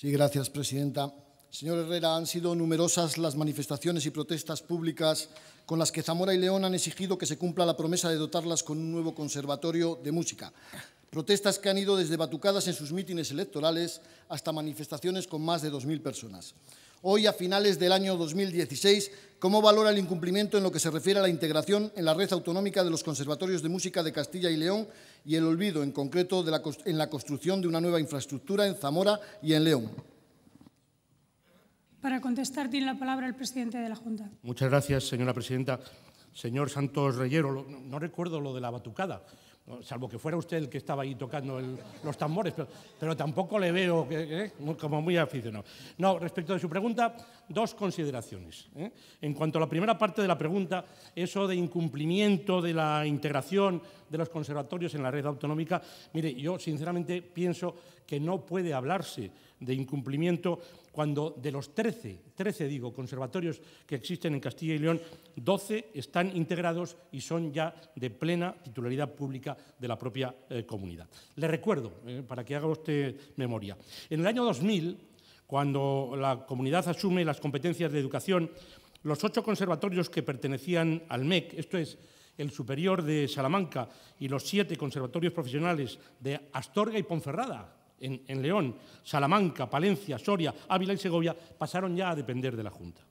Sí, gracias, presidenta. Señor Herrera, han sido numerosas las manifestaciones y protestas públicas con las que Zamora y León han exigido que se cumpla la promesa de dotarlas con un nuevo conservatorio de música. Protestas que han ido desde batucadas en sus mítines electorales hasta manifestaciones con más de 2.000 personas hoy a finales del año 2016, ¿Cómo valora el incumplimiento en lo que se refiere a la integración en la red autonómica de los conservatorios de música de Castilla y León y el olvido, en concreto, en la construcción de una nueva infraestructura en Zamora y en León? Para contestar, tiene la palabra el presidente de la Junta. Muchas gracias, señora presidenta. Señor Santos Reyero, no recuerdo lo de la batucada salvo que fuera usted el que estaba ahí tocando los tambores, pero, tampoco le veo ¿eh? como muy aficionado. No, respecto de su pregunta, dos consideraciones. ¿eh? En cuanto a la primera parte de la pregunta, eso de incumplimiento de la integración de los conservatorios en la red autonómica, mire, yo sinceramente pienso que no puede hablarse de incumplimiento cuando de los 13, 13 digo, conservatorios que existen en Castilla y León, 12 están integrados y son ya de plena titularidad pública de la propia eh, comunidad. Le recuerdo, eh, para que haga usted memoria, en el año 2000 cuando la comunidad asume las competencias de educación, los ocho conservatorios que pertenecían al MEC, esto es, el Superior de Salamanca y los siete conservatorios profesionales de Astorga y Ponferrada, en, León, Salamanca, Palencia, Soria, Ávila y Segovia, pasaron ya a depender de la Junta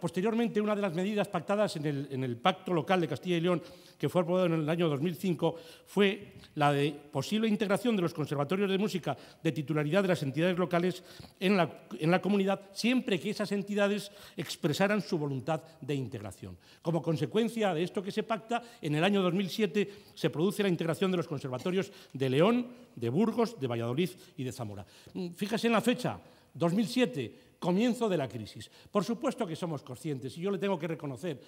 posteriormente, una de las medidas pactadas en el, Pacto Local de Castilla y León, que fue aprobado en el año 2005, fue la de posible integración de los conservatorios de música de titularidad de las entidades locales en la, en la comunidad, siempre que esas entidades expresaran su voluntad de integración. Como consecuencia de esto que se pacta, en el año 2007 se produce la integración de los conservatorios de León, de Burgos, de Valladolid y de Zamora. Fíjese en la fecha, 2007, comienzo de la crisis. Por supuesto que somos conscientes y yo le tengo que reconocer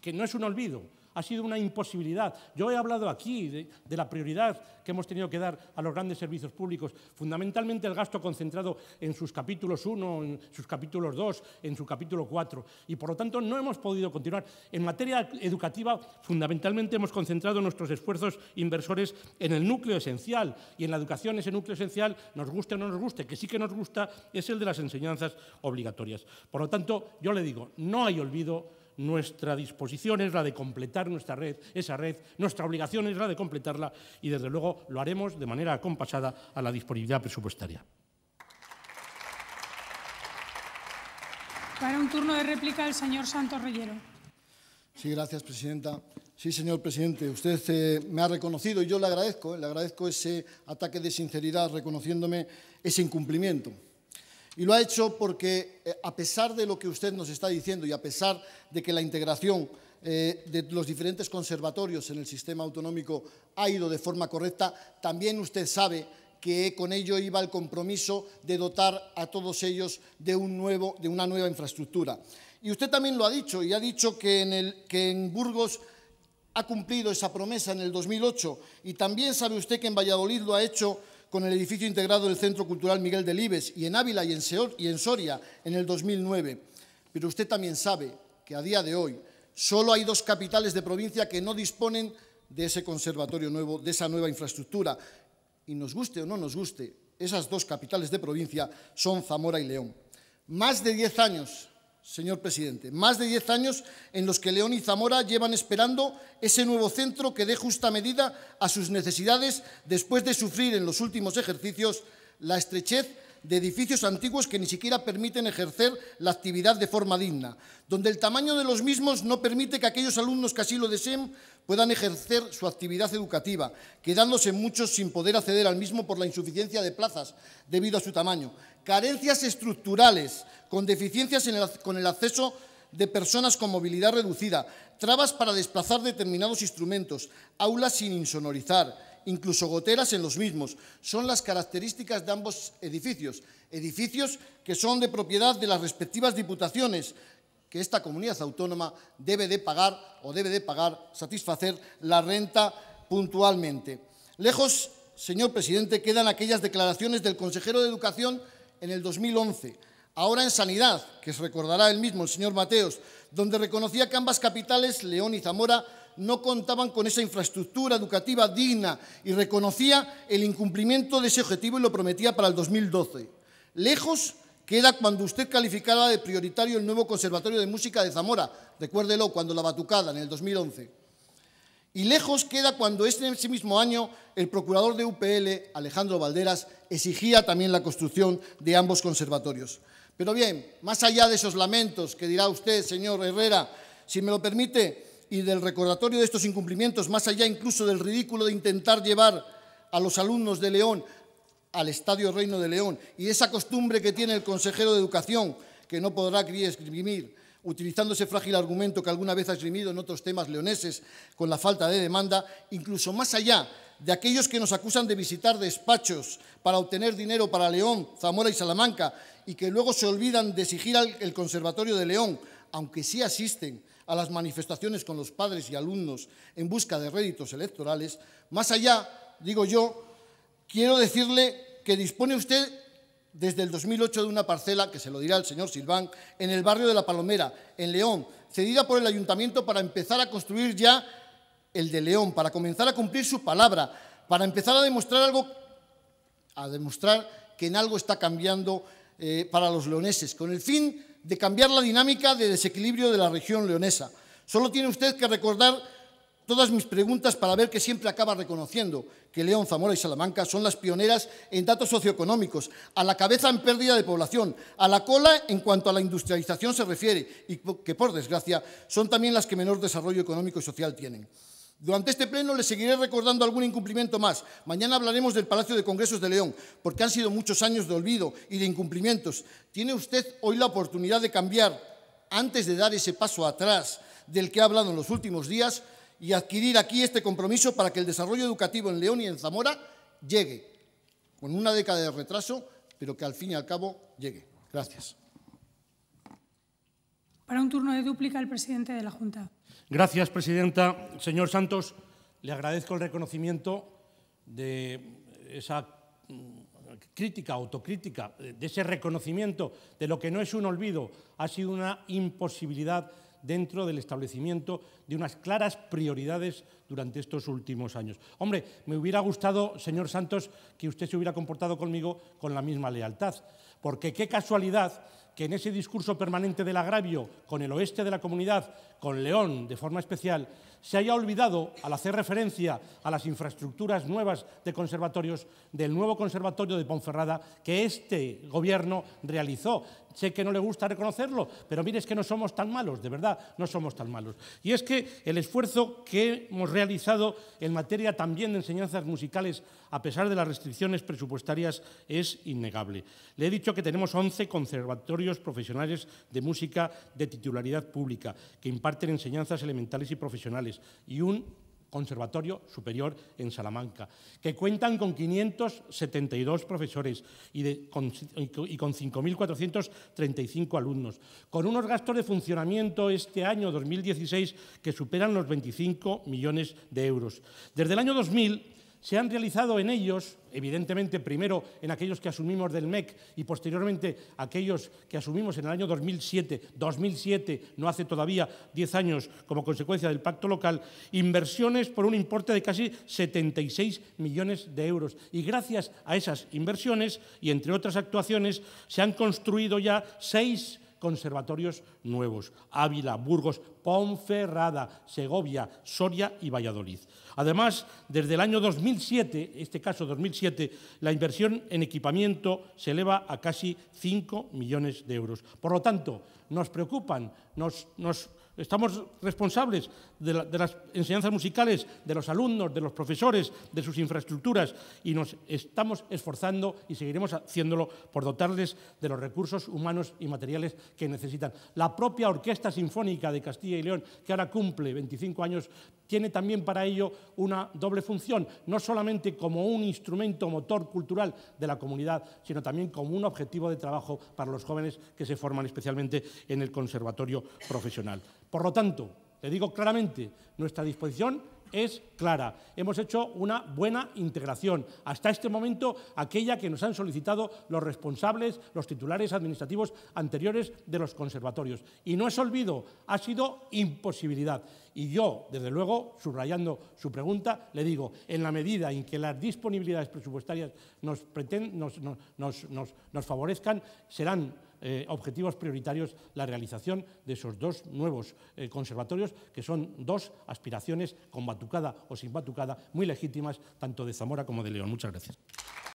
que, no es un olvido, ha sido una imposibilidad. Yo he hablado aquí de, la prioridad que hemos tenido que dar a los grandes servicios públicos, fundamentalmente el gasto concentrado en sus capítulos 1, en sus capítulos 2, en su capítulo 4, y por lo tanto no hemos podido continuar. En materia educativa, fundamentalmente hemos concentrado nuestros esfuerzos inversores en el núcleo esencial, y en la educación ese núcleo esencial, nos guste o no nos guste, que sí que nos gusta, es el de las enseñanzas obligatorias. Por lo tanto, yo le digo, no hay olvido nuestra disposición es la de completar nuestra red, esa red, nuestra obligación es la de completarla y desde luego lo haremos de manera acompasada a la disponibilidad presupuestaria. Para un turno de réplica el señor Santos Reyero. Sí, gracias, presidenta. Sí, señor presidente, usted eh, me ha reconocido y yo le agradezco, eh, le agradezco ese ataque de sinceridad reconociéndome ese incumplimiento. Y lo ha hecho porque, eh, a pesar de lo que usted nos está diciendo y a pesar de que la integración eh, de los diferentes conservatorios en el sistema autonómico ha ido de forma correcta, también usted sabe que con ello iba el compromiso de dotar a todos ellos de, un nuevo, de una nueva infraestructura. Y usted también lo ha dicho, y ha dicho que en, que en Burgos ha cumplido esa promesa en el 2008, y también sabe usted que en Valladolid lo ha hecho con el edificio integrado del Centro Cultural Miguel Delibes y en Ávila y en, Soria en el 2009. Pero usted también sabe que a día de hoy solo hay dos capitales de provincia que no disponen de ese conservatorio nuevo, de esa nueva infraestructura. Y nos guste o no nos guste, esas dos capitales de provincia son Zamora y León. Más de 10 años señor presidente. Más de diez años en los que León y Zamora llevan esperando ese nuevo centro que dé justa medida a sus necesidades después de sufrir en los últimos ejercicios la estrechez de edificios antiguos que ni siquiera permiten ejercer la actividad de forma digna, donde el tamaño de los mismos no permite que aquellos alumnos que así lo deseen puedan ejercer su actividad educativa, quedándose muchos sin poder acceder al mismo por la insuficiencia de plazas debido a su tamaño, carencias estructurales con deficiencias con el acceso de personas con movilidad reducida, trabas para desplazar determinados instrumentos, aulas sin insonorizar, incluso goteras en los mismos. Son las características de ambos edificios, edificios que son de propiedad de las respectivas diputaciones, que esta comunidad autónoma debe de pagar o debe de pagar, satisfacer la renta puntualmente. Lejos, señor presidente, quedan aquellas declaraciones del consejero de Educación en el 2011, ahora en Sanidad, que se recordará el mismo el señor Mateos, donde reconocía que ambas capitales, León y Zamora, no contaban con esa infraestructura educativa digna y reconocía el incumplimiento de ese objetivo y lo prometía para el 2012. Lejos queda cuando usted calificaba de prioritario el nuevo Conservatorio de Música de Zamora, recuérdelo, cuando la batucada, en el 2011. Y lejos queda cuando ese mismo año el procurador de UPL, Alejandro Valderas, exigía también la construcción de ambos conservatorios. Pero bien, más allá de esos lamentos que dirá usted, señor Herrera, si me lo permite, y del recordatorio de estos incumplimientos, más allá incluso del ridículo de intentar llevar a los alumnos de León al Estadio Reino de León y esa costumbre que tiene el consejero de Educación, que no podrá escribir, utilizando ese frágil argumento que alguna vez ha esgrimido en otros temas leoneses con la falta de demanda, incluso más allá de aquellos que nos acusan de visitar despachos para obtener dinero para León, Zamora y Salamanca y que luego se olvidan de exigir al el Conservatorio de León, aunque sí asisten a las manifestaciones con los padres y alumnos en busca de réditos electorales, más allá, digo yo, quiero decirle que dispone usted desde el 2008 de una parcela, que se lo dirá el señor Silván, en el barrio de La Palomera, en León, cedida por el ayuntamiento para empezar a construir ya el de León, para comenzar a cumplir su palabra, para empezar a demostrar algo, a demostrar que en algo está cambiando eh, para los leoneses, con el fin de cambiar la dinámica de desequilibrio de la región leonesa. Solo tiene usted que recordar todas mis preguntas para ver que siempre acaba reconociendo que León, Zamora y Salamanca son las pioneras en datos socioeconómicos, a la cabeza en pérdida de población, a la cola en cuanto a la industrialización se refiere y que, por desgracia, son también las que menor desarrollo económico y social tienen. Durante este pleno le seguiré recordando algún incumplimiento más. Mañana hablaremos del Palacio de Congresos de León, porque han sido muchos años de olvido y de incumplimientos. Tiene usted hoy la oportunidad de cambiar antes de dar ese paso atrás del que ha hablado en los últimos días y adquirir aquí este compromiso para que el desarrollo educativo en León y en Zamora llegue, con una década de retraso, pero que al fin y al cabo llegue. Gracias. Para un turno de dúplica, el presidente de la Junta. Gracias, presidenta. Señor Santos, le agradezco el reconocimiento de esa mm, crítica, autocrítica, de ese reconocimiento de lo que no es un olvido, ha sido una imposibilidad dentro del establecimiento de unas claras prioridades durante estos últimos años. Hombre, me hubiera gustado, señor Santos, que usted se hubiera comportado conmigo con la misma lealtad, porque qué casualidad que en ese discurso permanente del agravio con el oeste de la comunidad, con León de forma especial, se haya olvidado, al hacer referencia a las infraestructuras nuevas de conservatorios, del nuevo conservatorio de Ponferrada que este gobierno realizó. Sé que no le gusta reconocerlo, pero mire, es que no somos tan malos, de verdad, no somos tan malos. Y es que el esfuerzo que hemos realizado en materia también de enseñanzas musicales a pesar de las restricciones presupuestarias, es innegable. Le he dicho que tenemos 11 conservatorios profesionales de música de titularidad pública que imparten enseñanzas elementales y profesionales y un Conservatorio Superior en Salamanca, que cuentan con 572 profesores y, y con 5.435 alumnos, con unos gastos de funcionamiento este año 2016 que superan los 25 millones de euros. Desde el año 2000 se han realizado en ellos, evidentemente primero en aquellos que asumimos del MEC y posteriormente aquellos que asumimos en el año 2007, 2007, no hace todavía diez años como consecuencia del pacto local, inversiones por un importe de casi 76 millones de euros. Y gracias a esas inversiones y entre otras actuaciones se han construido ya seis conservatorios nuevos, Ávila, Burgos, Ponferrada, Segovia, Soria y Valladolid. Además, desde el año 2007, este caso 2007, la inversión en equipamiento se eleva a casi 5 millones de euros. Por lo tanto, nos preocupan, nos, nos estamos responsables de, las enseñanzas musicales, de los alumnos, de los profesores, de sus infraestructuras y nos estamos esforzando y seguiremos haciéndolo por dotarles de los recursos humanos y materiales que necesitan. La propia Orquesta Sinfónica de Castilla y León, que ahora cumple 25 años, tiene también para ello una doble función, no solamente como un instrumento motor cultural de la comunidad, sino también como un objetivo de trabajo para los jóvenes que se forman especialmente en el conservatorio profesional. Por lo tanto, le digo claramente, nuestra disposición es clara. Hemos hecho una buena integración. Hasta este momento, aquella que nos han solicitado los responsables, los titulares administrativos anteriores de los conservatorios. Y no es olvido, ha sido imposibilidad. Y yo, desde luego, subrayando su pregunta, le digo, en la medida en que las disponibilidades presupuestarias nos, favorezcan, serán eh, objetivos prioritarios la realización de esos dos nuevos eh, conservatorios, que son dos aspiraciones con batucada o sin batucada muy legítimas, tanto de Zamora como de León. Muchas gracias.